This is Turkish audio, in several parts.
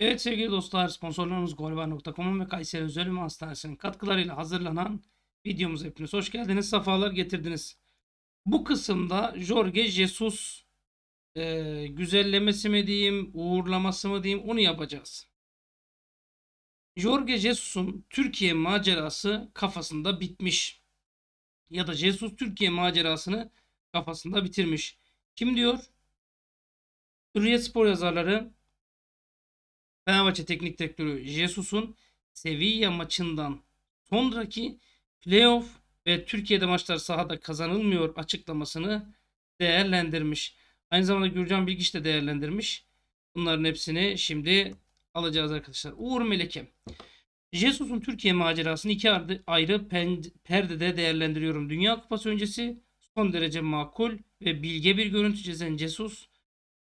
Evet sevgili dostlar sponsorlarımız golvar.com'un ve Kayseri Özel Ünlü Hastanesi'nin katkılarıyla hazırlanan videomuz hepiniz hoş geldiniz. Safalar getirdiniz. Bu kısımda Jorge Jesus e, güzellemesi mi diyeyim, uğurlaması mı diyeyim onu yapacağız. Jorge Jesus'un Türkiye macerası kafasında bitmiş. Ya da Jesus Türkiye macerasını kafasında bitirmiş. Kim diyor? Hürriyet Spor yazarları Fenerbahçe Teknik Direktörü Jesus'un Sevilla maçından sonraki playoff ve Türkiye'de maçlar sahada kazanılmıyor açıklamasını değerlendirmiş. Aynı zamanda Gürcan Bilgiç de değerlendirmiş. Bunların hepsini şimdi alacağız arkadaşlar. Uğur Meleke. Jesus'un Türkiye macerasını iki ayrı perdede değerlendiriyorum. Dünya Kupası öncesi son derece makul ve bilge bir görüntü çizen Jesus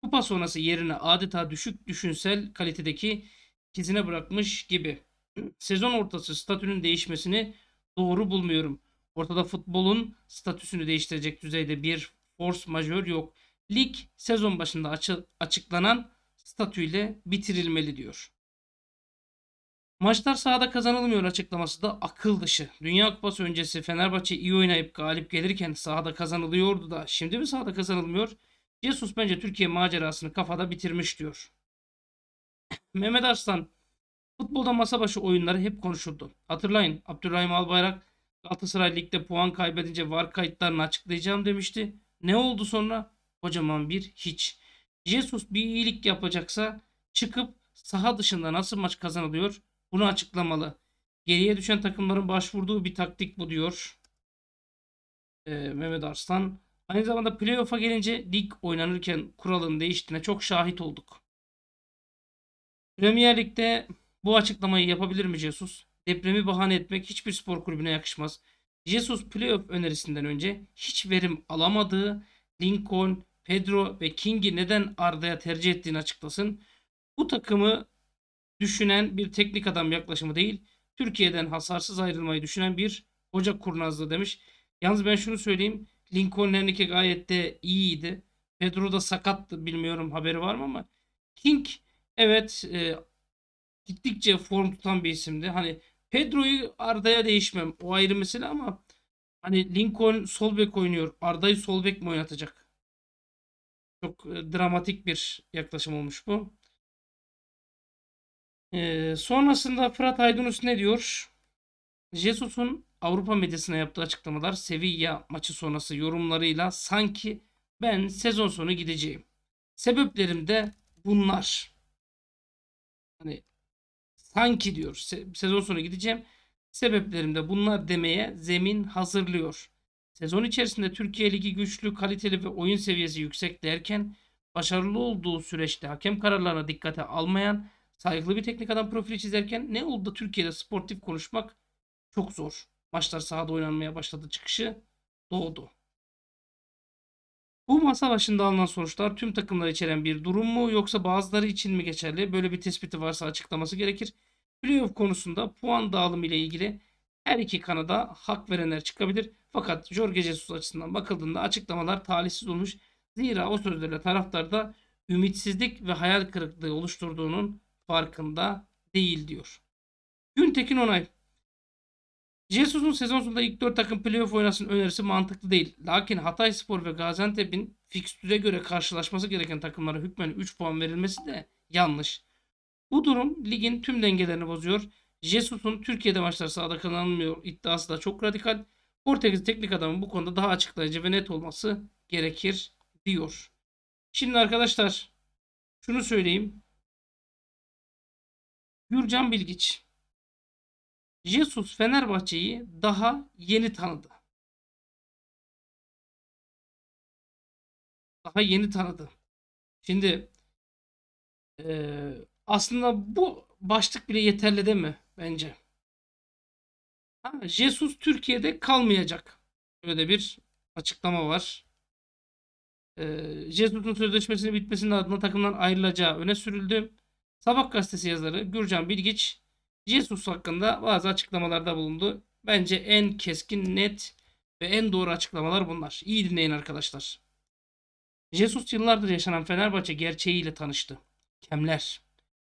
kupa sonrası yerine adeta düşük düşünsel kalitedeki ikizine bırakmış gibi. Sezon ortası statünün değişmesini doğru bulmuyorum. Ortada futbolun statüsünü değiştirecek düzeyde bir force majör yok. Lig sezon başında açı açıklanan statüyle bitirilmeli diyor. Maçlar sahada kazanılmıyor açıklaması da akıl dışı. Dünya Kupası öncesi Fenerbahçe iyi oynayıp galip gelirken sahada kazanılıyordu da şimdi mi sahada kazanılmıyor? Jesus bence Türkiye macerasını kafada bitirmiş diyor. Mehmet Arslan futbolda masa başı oyunları hep konuşuldu. Hatırlayın Abdurrahim Albayrak Galatasaray Lig'de puan kaybedince var kayıtlarını açıklayacağım demişti. Ne oldu sonra? Kocaman bir hiç. Jesus bir iyilik yapacaksa çıkıp saha dışında nasıl maç kazanılıyor bunu açıklamalı. Geriye düşen takımların başvurduğu bir taktik bu diyor. Ee, Mehmet Arslan. Aynı zamanda playoff'a gelince lig oynanırken kuralın değiştiğine çok şahit olduk. Premier Lig'de bu açıklamayı yapabilir mi Jesus? Depremi bahane etmek hiçbir spor kulübüne yakışmaz. Jesus playoff önerisinden önce hiç verim alamadığı Lincoln, Pedro ve King'i neden Arda'ya tercih ettiğini açıklasın. Bu takımı düşünen bir teknik adam yaklaşımı değil, Türkiye'den hasarsız ayrılmayı düşünen bir hoca kurnazlığı demiş. Yalnız ben şunu söyleyeyim. Lincoln Henrique gayet de iyiydi. Pedro da sakattı bilmiyorum haberi var mı ama King evet e, gittikçe form tutan bir isimdi. Hani Pedro'yu Arda'ya değişmem o ayrı mesele ama hani Lincoln sol bek oynuyor. Arda'yı sol bek mi oynatacak? Çok e, dramatik bir yaklaşım olmuş bu. E, sonrasında Fırat Aydınus ne diyor? Jesus'un Avrupa medyasına yaptığı açıklamalar Sevilla maçı sonrası yorumlarıyla sanki ben sezon sonu gideceğim. Sebeplerim de bunlar. Hani sanki diyor se sezon sonu gideceğim. Sebeplerim de bunlar demeye zemin hazırlıyor. Sezon içerisinde Türkiye Ligi güçlü, kaliteli ve oyun seviyesi yüksek derken başarılı olduğu süreçte hakem kararlarına dikkate almayan, saygılı bir teknik adam profili çizerken ne oldu da Türkiye'de sportif konuşmak çok zor maçlar sahada oynanmaya başladı çıkışı doğdu. Bu masa başında alınan sonuçlar tüm takımları içeren bir durum mu yoksa bazıları için mi geçerli? Böyle bir tespiti varsa açıklaması gerekir. Playoff konusunda puan dağılımı ile ilgili her iki kanada hak verenler çıkabilir. Fakat Jorge Jesus açısından bakıldığında açıklamalar talihsiz olmuş. Zira o sözlerle taraftarda ümitsizlik ve hayal kırıklığı oluşturduğunun farkında değil diyor. Güntekin Onay Jesus'un sezon sonunda ilk 4 takım playoff oynasın önerisi mantıklı değil. Lakin Hatay Spor ve Gaziantep'in fikstüre göre karşılaşması gereken takımlara hükmen 3 puan verilmesi de yanlış. Bu durum ligin tüm dengelerini bozuyor. Jesus'un Türkiye'de maçlar sahada kazanılmıyor iddiası da çok radikal. Portekiz teknik adamın bu konuda daha açıklayıcı ve net olması gerekir diyor. Şimdi arkadaşlar şunu söyleyeyim. Gürcan Bilgiç Jesus Fenerbahçe'yi daha yeni tanıdı. Daha yeni tanıdı. Şimdi e, aslında bu başlık bile yeterli değil mi bence? Ha, Jesus Türkiye'de kalmayacak. Böyle bir açıklama var. E, Jesus'un sözleşmesinin bitmesinin ardından takımdan ayrılacağı öne sürüldü. Sabah gazetesi yazarı Gürcan Bilgiç Jesus hakkında bazı açıklamalarda bulundu. Bence en keskin, net ve en doğru açıklamalar bunlar. İyi dinleyin arkadaşlar. Jesus yıllardır yaşanan Fenerbahçe gerçeğiyle tanıştı. Kemler.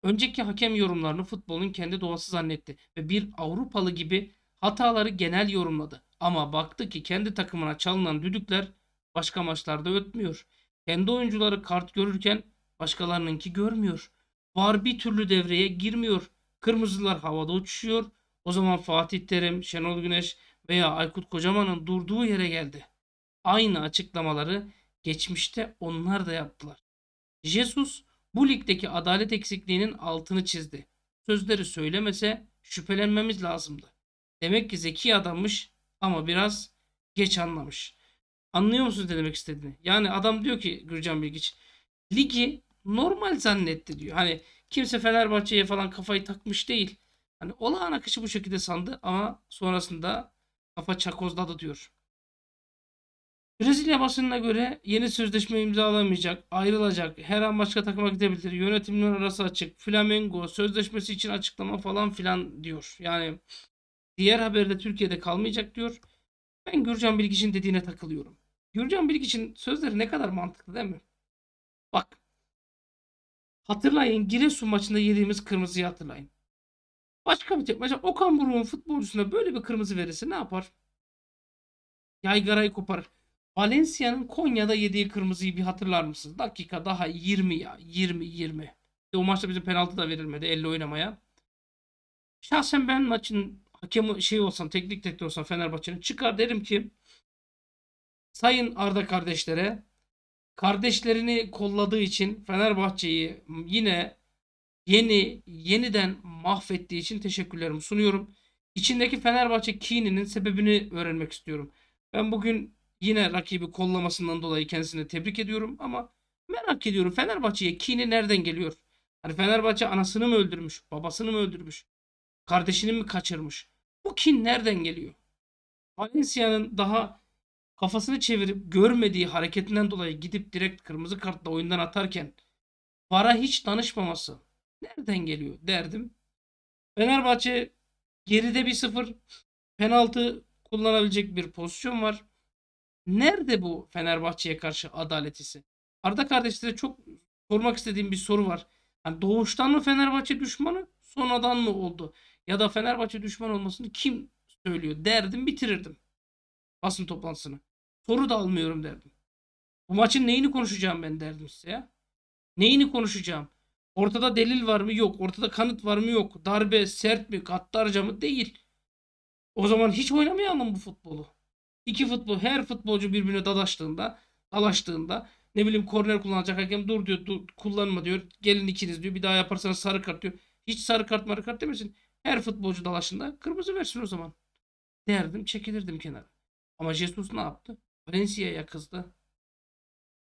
Önceki hakem yorumlarını futbolun kendi doğası zannetti ve bir Avrupalı gibi hataları genel yorumladı. Ama baktı ki kendi takımına çalınan düdükler başka maçlarda ötmüyor. Kendi oyuncuları kart görürken başkalarınınki görmüyor. Var bir türlü devreye girmiyor. Kırmızılar havada uçuşuyor. O zaman Fatih Terim, Şenol Güneş veya Aykut Kocaman'ın durduğu yere geldi. Aynı açıklamaları geçmişte onlar da yaptılar. Jesus bu ligdeki adalet eksikliğinin altını çizdi. Sözleri söylemese şüphelenmemiz lazımdı. Demek ki zeki adammış ama biraz geç anlamış. Anlıyor musunuz ne demek istediğini? Yani adam diyor ki Gürcan Bilgiç ligi normal zannetti diyor. Hani Kimse Fenerbahçe'ye falan kafayı takmış değil. Hani olağan akışı bu şekilde sandı ama sonrasında kafa çakozladı diyor. Brezilya basınına göre yeni sözleşme imzalamayacak, ayrılacak, her an başka takıma gidebilir, yönetimler arası açık, Flamengo sözleşmesi için açıklama falan filan diyor. Yani diğer haberde Türkiye'de kalmayacak diyor. Ben Gürcan Bilgiç'in dediğine takılıyorum. Gürcan Bilgiç'in sözleri ne kadar mantıklı değil mi? Bak Hatırlayın Giresun maçında yediğimiz kırmızıyı hatırlayın. Başka bir tek maça Okan Buruk'un futbolcusuna böyle bir kırmızı verirse ne yapar? Yaygarayı kopar. Valencia'nın Konya'da yediği kırmızıyı bir hatırlar mısınız? Dakika daha 20 ya. 20 20. O maçta bizim penaltı da verilmedi elle oynamaya. Şahsen ben maçın hakemi şey olsam, teknik direktör olsam Fenerbahçe'nin çıkar derim ki Sayın Arda kardeşlere kardeşlerini kolladığı için Fenerbahçe'yi yine yeni yeniden mahvettiği için teşekkürlerimi sunuyorum. İçindeki Fenerbahçe kininin sebebini öğrenmek istiyorum. Ben bugün yine rakibi kollamasından dolayı kendisini tebrik ediyorum ama merak ediyorum Fenerbahçe'ye kini nereden geliyor? Hani Fenerbahçe anasını mı öldürmüş, babasını mı öldürmüş, kardeşini mi kaçırmış? Bu kin nereden geliyor? Valencia'nın daha kafasını çevirip görmediği hareketinden dolayı gidip direkt kırmızı kartla oyundan atarken VAR'a hiç danışmaması nereden geliyor derdim. Fenerbahçe geride bir sıfır, penaltı kullanabilecek bir pozisyon var. Nerede bu Fenerbahçe'ye karşı adaletisi? Arda kardeşlere çok sormak istediğim bir soru var. Yani doğuştan mı Fenerbahçe düşmanı sonradan mı oldu? Ya da Fenerbahçe düşman olmasını kim söylüyor derdim bitirirdim basın toplantısını. Soru da almıyorum derdim. Bu maçın neyini konuşacağım ben derdim size ya. Neyini konuşacağım? Ortada delil var mı? Yok. Ortada kanıt var mı? Yok. Darbe sert mi? Katlarca mı? Değil. O zaman hiç oynamayalım bu futbolu. İki futbol, her futbolcu birbirine dalaştığında, dalaştığında ne bileyim korner kullanacak hakem dur diyor, dur, kullanma diyor. Gelin ikiniz diyor. Bir daha yaparsanız sarı kart diyor. Hiç sarı kart marı kart demesin. Her futbolcu dalaşında kırmızı versin o zaman. Derdim çekilirdim kenara. Ama Jesus ne yaptı? Valencia'ya kızdı.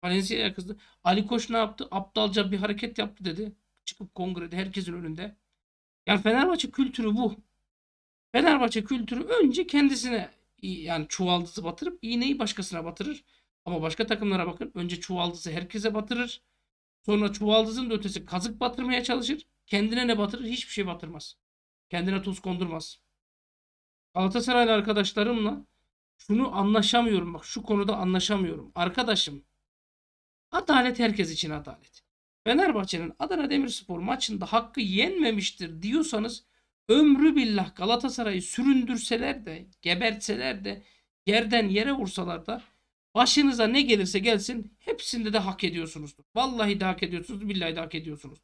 Valencia'ya kızdı. Ali Koç ne yaptı? Aptalca bir hareket yaptı dedi. Çıkıp kongrede herkesin önünde. Yani Fenerbahçe kültürü bu. Fenerbahçe kültürü önce kendisine yani çuvaldızı batırıp iğneyi başkasına batırır. Ama başka takımlara bakın. Önce çuvaldızı herkese batırır. Sonra çuvaldızın da ötesi kazık batırmaya çalışır. Kendine ne batırır? Hiçbir şey batırmaz. Kendine tuz kondurmaz. Galatasaraylı arkadaşlarımla şunu anlaşamıyorum bak şu konuda anlaşamıyorum. Arkadaşım adalet herkes için adalet. Fenerbahçe'nin Adana Demirspor maçında hakkı yenmemiştir diyorsanız ömrü billah Galatasaray'ı süründürseler de gebertseler de yerden yere vursalar da başınıza ne gelirse gelsin hepsinde de hak ediyorsunuzdur. Vallahi de hak ediyorsunuz, billahi de hak ediyorsunuz.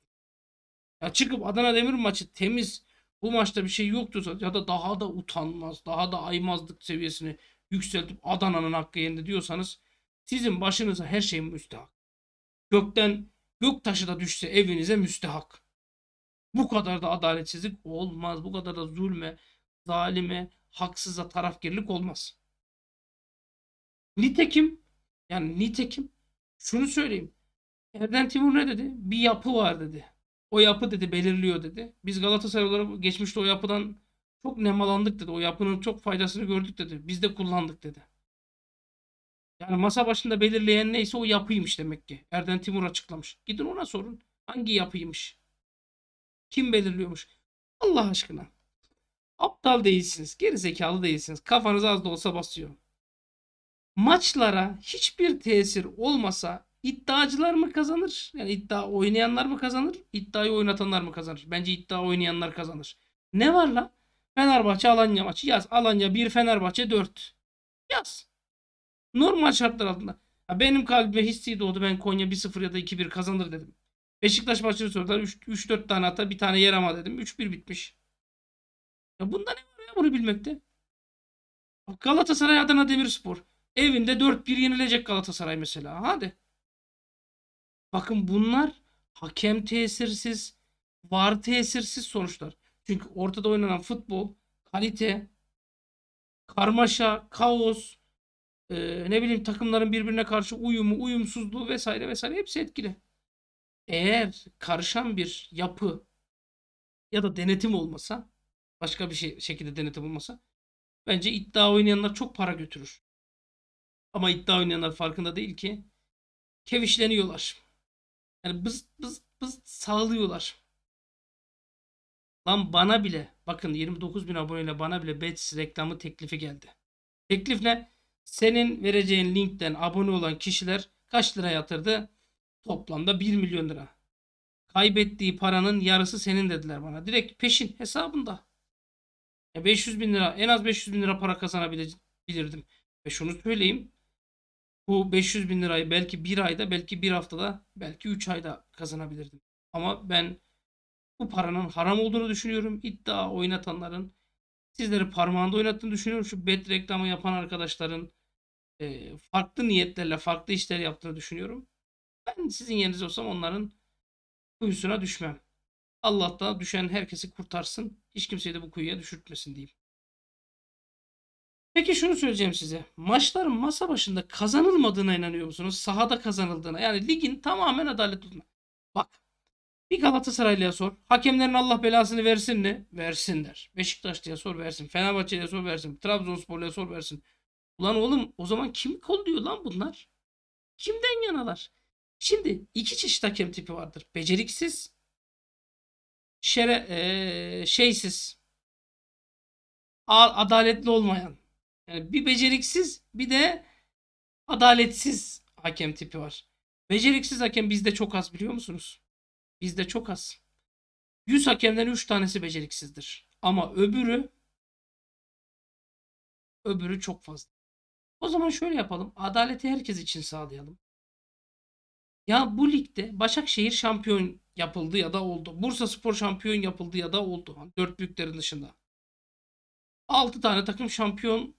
Ya çıkıp Adana Demir maçı temiz bu maçta bir şey yoktu ya da daha da utanmaz, daha da aymazlık seviyesini yükseltip Adana'nın hakkı yendi diyorsanız sizin başınıza her şey müstehak. Gökten gök taşı da düşse evinize müstehak. Bu kadar da adaletsizlik olmaz. Bu kadar da zulme, zalime, haksıza tarafgirlik olmaz. Nitekim yani nitekim şunu söyleyeyim. Erden Timur ne dedi? Bir yapı var dedi. O yapı dedi belirliyor dedi. Biz Galatasaray olarak geçmişte o yapıdan çok nemalandık dedi. O yapının çok faydasını gördük dedi. Biz de kullandık dedi. Yani masa başında belirleyen neyse o yapıymış demek ki. Erden Timur açıklamış. Gidin ona sorun. Hangi yapıymış? Kim belirliyormuş? Allah aşkına. Aptal değilsiniz. Geri zekalı değilsiniz. Kafanız az da olsa basıyor. Maçlara hiçbir tesir olmasa iddiacılar mı kazanır? Yani iddia oynayanlar mı kazanır? İddiayı oynatanlar mı kazanır? Bence iddia oynayanlar kazanır. Ne var lan? Fenerbahçe Alanya maçı yaz. Alanya 1 Fenerbahçe 4. Yaz. Normal şartlar altında. Ya benim kalbime hissi doğdu. Ben Konya 1-0 ya da 2-1 kazanır dedim. Beşiktaş maçını sordular. 3-4 tane hata bir tane yer ama dedim. 3-1 bitmiş. Ya bunda ne var ya bunu bilmekte? Galatasaray Adana Demirspor. Evinde 4-1 yenilecek Galatasaray mesela. Hadi. Bakın bunlar hakem tesirsiz, var tesirsiz sonuçlar. Çünkü ortada oynanan futbol kalite, karmaşa, kaos, e, ne bileyim takımların birbirine karşı uyumu, uyumsuzluğu vesaire vesaire hepsi etkili. Eğer karışan bir yapı ya da denetim olmasa, başka bir şey, şekilde denetim olmasa bence iddia oynayanlar çok para götürür. Ama iddia oynayanlar farkında değil ki kevişleniyorlar. Yani bız bız bız sağlıyorlar. Lan bana bile bakın 29 bin aboneyle bana bile Bets reklamı teklifi geldi. Teklif ne? Senin vereceğin linkten abone olan kişiler kaç lira yatırdı? Toplamda 1 milyon lira. Kaybettiği paranın yarısı senin dediler bana. Direkt peşin hesabında. 500 bin lira en az 500 bin lira para kazanabilirdim. Ve şunu söyleyeyim. Bu 500 bin lirayı belki bir ayda, belki bir haftada, belki 3 ayda kazanabilirdim. Ama ben bu paranın haram olduğunu düşünüyorum. İddia oynatanların sizleri parmağında oynattığını düşünüyorum. Şu bet reklamı yapan arkadaşların e, farklı niyetlerle farklı işler yaptığını düşünüyorum. Ben sizin yerinizde olsam onların kuyusuna düşmem. Allah da düşen herkesi kurtarsın. Hiç kimseyi de bu kuyuya düşürtmesin diyeyim. Peki şunu söyleyeceğim size. Maçların masa başında kazanılmadığına inanıyor musunuz? Sahada kazanıldığına. Yani ligin tamamen adalet olduğuna. Bak bir Galatasaraylı'ya sor. Hakemlerin Allah belasını versin mi? Versin der. Beşiktaşlı'ya sor versin. Fenerbahçe'ye sor versin. Trabzonspor'luya sor versin. Ulan oğlum o zaman kim kol diyor lan bunlar? Kimden yanalar? Şimdi iki çeşit hakem tipi vardır. Beceriksiz, şere, ee, şeysiz, adaletli olmayan. Yani bir beceriksiz bir de adaletsiz hakem tipi var. Beceriksiz hakem bizde çok az biliyor musunuz? Bizde çok az. 100 hakemden 3 tanesi beceriksizdir. Ama öbürü öbürü çok fazla. O zaman şöyle yapalım. Adaleti herkes için sağlayalım. Ya bu ligde Başakşehir şampiyon yapıldı ya da oldu. Bursa Spor şampiyon yapıldı ya da oldu. Hani dört büyüklerin dışında. Altı tane takım şampiyon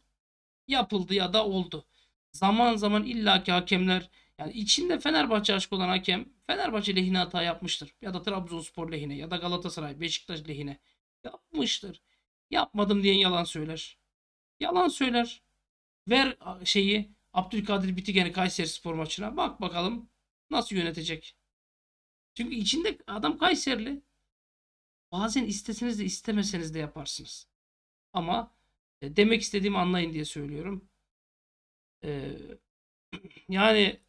yapıldı ya da oldu. Zaman zaman illaki hakemler yani içinde Fenerbahçe aşkı olan hakem Fenerbahçe lehine hata yapmıştır. Ya da Trabzonspor lehine ya da Galatasaray, Beşiktaş lehine yapmıştır. Yapmadım diye yalan söyler. Yalan söyler. Ver şeyi Abdülkadir Bitigen'i Kayseri Spor maçına. Bak bakalım nasıl yönetecek. Çünkü içinde adam Kayserili. Bazen isteseniz de istemeseniz de yaparsınız. Ama e, demek istediğimi anlayın diye söylüyorum. Ee, yani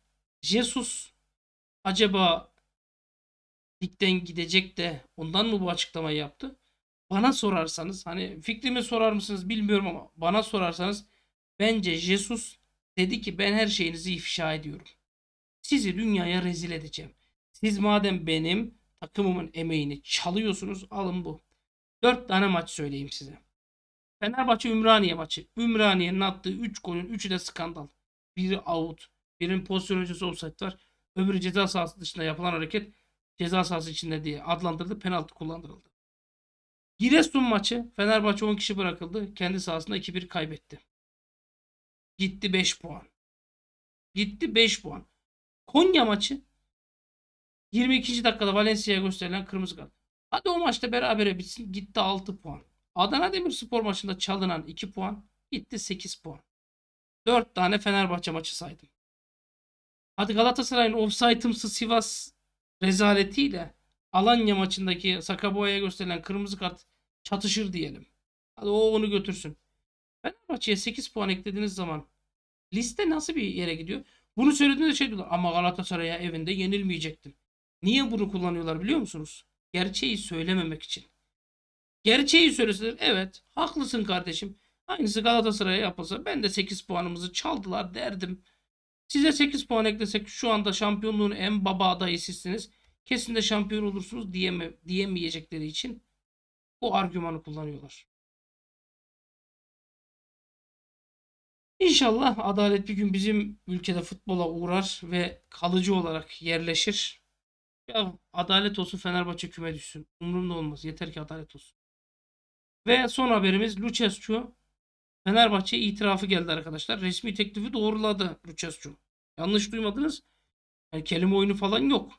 Jesus acaba ligden gidecek de ondan mı bu açıklamayı yaptı? Bana sorarsanız hani fikrimi sorar mısınız bilmiyorum ama bana sorarsanız bence Jesus dedi ki ben her şeyinizi ifşa ediyorum. Sizi dünyaya rezil edeceğim. Siz madem benim takımımın emeğini çalıyorsunuz alın bu. Dört tane maç söyleyeyim size. Fenerbahçe Ümraniye maçı. Ümraniye'nin attığı 3 golün 3'ü de skandal. Biri out. Birinin pozisyon öncesi offside var öbürü ceza sahası dışında yapılan hareket ceza sahası içinde diye adlandırıldı. Penaltı kullandırıldı. Giresun maçı Fenerbahçe 10 kişi bırakıldı. Kendi sahasında 2-1 kaybetti. Gitti 5 puan. Gitti 5 puan. Konya maçı 22. dakikada Valencia'ya gösterilen kırmızı kart. Hadi o maçta berabere bitsin. Gitti 6 puan. Adana Demirspor maçında çalınan 2 puan gitti 8 puan. 4 tane Fenerbahçe maçı saydım. Hadi Galatasaray'ın offside'ımsı Sivas rezaletiyle Alanya maçındaki Sakaboya'ya gösterilen kırmızı kart çatışır diyelim. Hadi o onu götürsün. Fenerbahçe'ye 8 puan eklediğiniz zaman liste nasıl bir yere gidiyor? Bunu söylediğinde şey diyorlar ama Galatasaray'a evinde yenilmeyecektin. Niye bunu kullanıyorlar biliyor musunuz? Gerçeği söylememek için. Gerçeği söyleseler evet haklısın kardeşim. Aynısı Galatasaray'a yapılsa ben de 8 puanımızı çaldılar derdim Size 8 puan eklesek şu anda şampiyonluğun en baba adayı sizsiniz. Kesin de şampiyon olursunuz diyeme, diyemeyecekleri için bu argümanı kullanıyorlar. İnşallah adalet bir gün bizim ülkede futbola uğrar ve kalıcı olarak yerleşir. Ya adalet olsun Fenerbahçe küme düşsün. Umurumda olmaz. Yeter ki adalet olsun. Ve son haberimiz Lucescu Fenerbahçe itirafı geldi arkadaşlar. Resmi teklifi doğruladı Lucescu. Yanlış duymadınız. Yani kelime oyunu falan yok.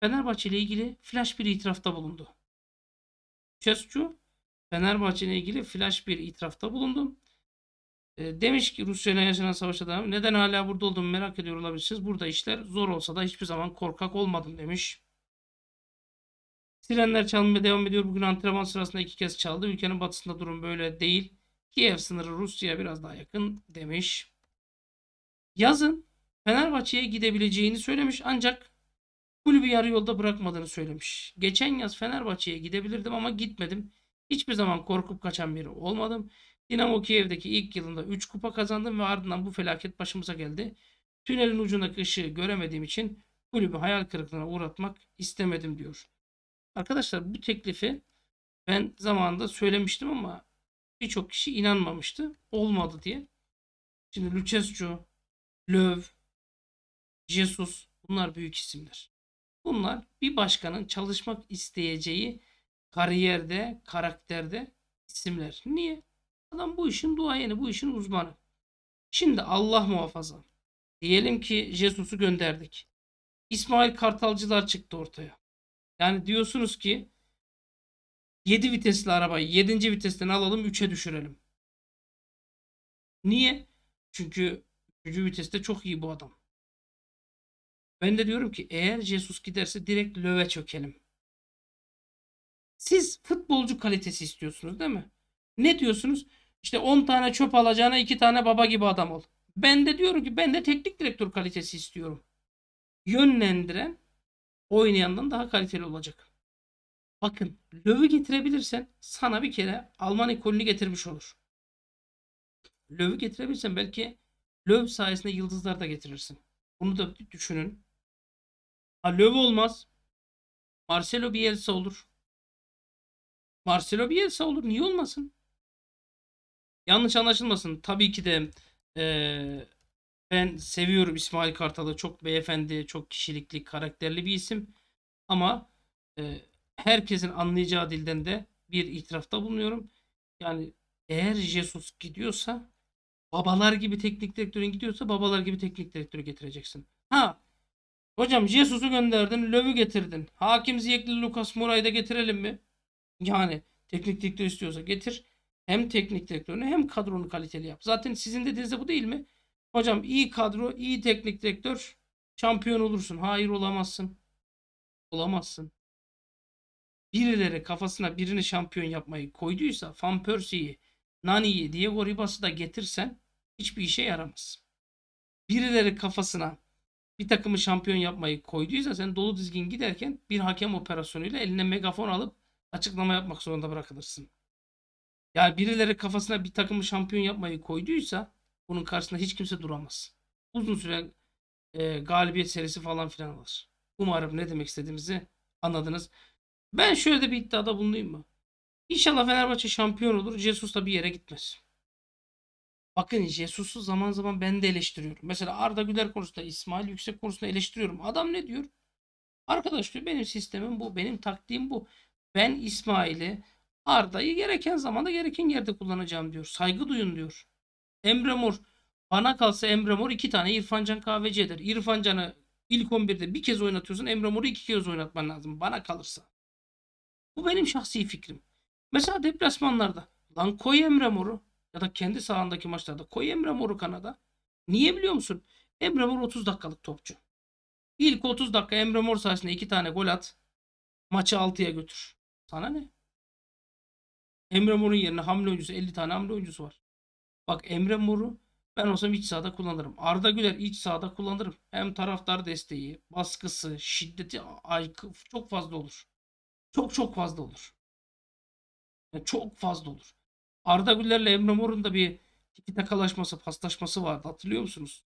Fenerbahçe ile ilgili flash bir itirafta bulundu. Lucescu Fenerbahçe ile ilgili flash bir itirafta bulundu. E, demiş ki Rusya ile yaşanan savaşa devam. Neden hala burada olduğumu merak ediyor olabilirsiniz. Burada işler zor olsa da hiçbir zaman korkak olmadım demiş. Sirenler çalmaya devam ediyor. Bugün antrenman sırasında iki kez çaldı. Ülkenin batısında durum böyle değil. Kiev sınırı Rusya'ya biraz daha yakın demiş. Yazın Fenerbahçe'ye gidebileceğini söylemiş ancak kulübü yarı yolda bırakmadığını söylemiş. Geçen yaz Fenerbahçe'ye gidebilirdim ama gitmedim. Hiçbir zaman korkup kaçan biri olmadım. Dinamo Kiev'deki ilk yılında 3 kupa kazandım ve ardından bu felaket başımıza geldi. Tünelin ucundaki ışığı göremediğim için kulübü hayal kırıklığına uğratmak istemedim diyor. Arkadaşlar bu teklifi ben zamanında söylemiştim ama birçok kişi inanmamıştı. Olmadı diye. Şimdi Lucescu, Löw, Jesus bunlar büyük isimler. Bunlar bir başkanın çalışmak isteyeceği kariyerde, karakterde isimler. Niye? Adam bu işin duayeni, bu işin uzmanı. Şimdi Allah muhafaza. Diyelim ki Jesus'u gönderdik. İsmail Kartalcılar çıktı ortaya. Yani diyorsunuz ki 7 vitesli arabayı 7. vitesten alalım 3'e düşürelim. Niye? Çünkü 3. viteste çok iyi bu adam. Ben de diyorum ki eğer Jesus giderse direkt löve çökelim. Siz futbolcu kalitesi istiyorsunuz değil mi? Ne diyorsunuz? İşte 10 tane çöp alacağına 2 tane baba gibi adam ol. Ben de diyorum ki ben de teknik direktör kalitesi istiyorum. Yönlendiren oynayandan daha kaliteli olacak. Bakın Löv'ü getirebilirsen sana bir kere Alman ekolünü getirmiş olur. Löv'ü getirebilirsen belki Löw sayesinde yıldızlar da getirirsin. Bunu da düşünün. Ha Löw olmaz. Marcelo Bielsa olur. Marcelo Bielsa olur. Niye olmasın? Yanlış anlaşılmasın. Tabii ki de ee, ben seviyorum İsmail Kartal'ı. Çok beyefendi, çok kişilikli, karakterli bir isim. Ama e, herkesin anlayacağı dilden de bir itirafta bulunuyorum. Yani eğer Jesus gidiyorsa babalar gibi teknik direktörün gidiyorsa babalar gibi teknik direktörü getireceksin. Ha hocam Jesus'u gönderdin, Löv'ü getirdin. Hakim Ziyekli Lucas Moura'yı da getirelim mi? Yani teknik direktör istiyorsa getir. Hem teknik direktörünü hem kadronu kaliteli yap. Zaten sizin dediğiniz de bu değil mi? Hocam iyi kadro, iyi teknik direktör şampiyon olursun. Hayır olamazsın. Olamazsın birileri kafasına birini şampiyon yapmayı koyduysa Van Persie'yi, Nani'yi, Diego Ribas'ı da getirsen hiçbir işe yaramaz. Birileri kafasına bir takımı şampiyon yapmayı koyduysa sen dolu dizgin giderken bir hakem operasyonuyla eline megafon alıp açıklama yapmak zorunda bırakılırsın. Yani birileri kafasına bir takımı şampiyon yapmayı koyduysa bunun karşısında hiç kimse duramaz. Uzun süre e, galibiyet serisi falan filan olur. Umarım ne demek istediğimizi anladınız. Ben şöyle de bir iddiada bulunayım mı? İnşallah Fenerbahçe şampiyon olur. Jesus da bir yere gitmez. Bakın Jesus'u zaman zaman ben de eleştiriyorum. Mesela Arda Güler konusunda, İsmail Yüksek konusunda eleştiriyorum. Adam ne diyor? Arkadaş diyor benim sistemim bu, benim taktiğim bu. Ben İsmail'i, Arda'yı gereken zamanda gereken yerde kullanacağım diyor. Saygı duyun diyor. Emre Mor. Bana kalsa Emre Mor iki tane İrfan Can kahveci eder. İrfan Can'ı ilk 11'de bir kez oynatıyorsun. Emre Mor'u iki kez oynatman lazım. Bana kalırsa. Bu benim şahsi fikrim. Mesela deplasmanlarda lan koy Emre Mor'u ya da kendi sahandaki maçlarda koy Emre Mor'u kanada. Niye biliyor musun? Emre Mor 30 dakikalık topçu. İlk 30 dakika Emre Mor sayesinde 2 tane gol at. Maçı 6'ya götür. Sana ne? Emre Mor'un yerine hamle oyuncusu 50 tane hamle oyuncusu var. Bak Emre Mor'u ben olsam iç sahada kullanırım. Arda Güler iç sahada kullanırım. Hem taraftar desteği, baskısı, şiddeti çok fazla olur. Çok çok fazla olur. Yani çok fazla olur. Arda Güler'le Emre Mor'un da bir iki takalaşması, paslaşması vardı. Hatırlıyor musunuz?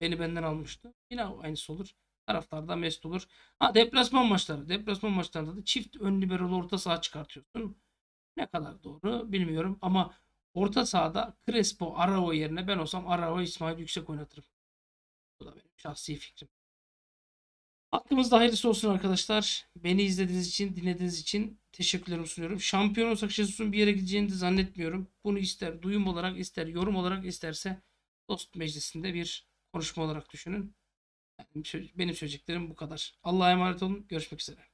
Beni benden almıştı. Yine aynısı olur. Taraftarda mest olur. Ha deplasman maçları. Deplasman maçlarında da çift ön liberal orta saha çıkartıyorsun. Ne kadar doğru bilmiyorum ama orta sahada Crespo Arao yerine ben olsam Arao İsmail Yüksek oynatırım. Bu da benim şahsi fikrim. Aklımızda hayırlısı olsun arkadaşlar. Beni izlediğiniz için, dinlediğiniz için teşekkürlerimi sunuyorum. Şampiyon olsak Jesus'un bir yere gideceğini de zannetmiyorum. Bunu ister duyum olarak, ister yorum olarak, isterse dost meclisinde bir konuşma olarak düşünün. benim söyleyeceklerim bu kadar. Allah'a emanet olun. Görüşmek üzere.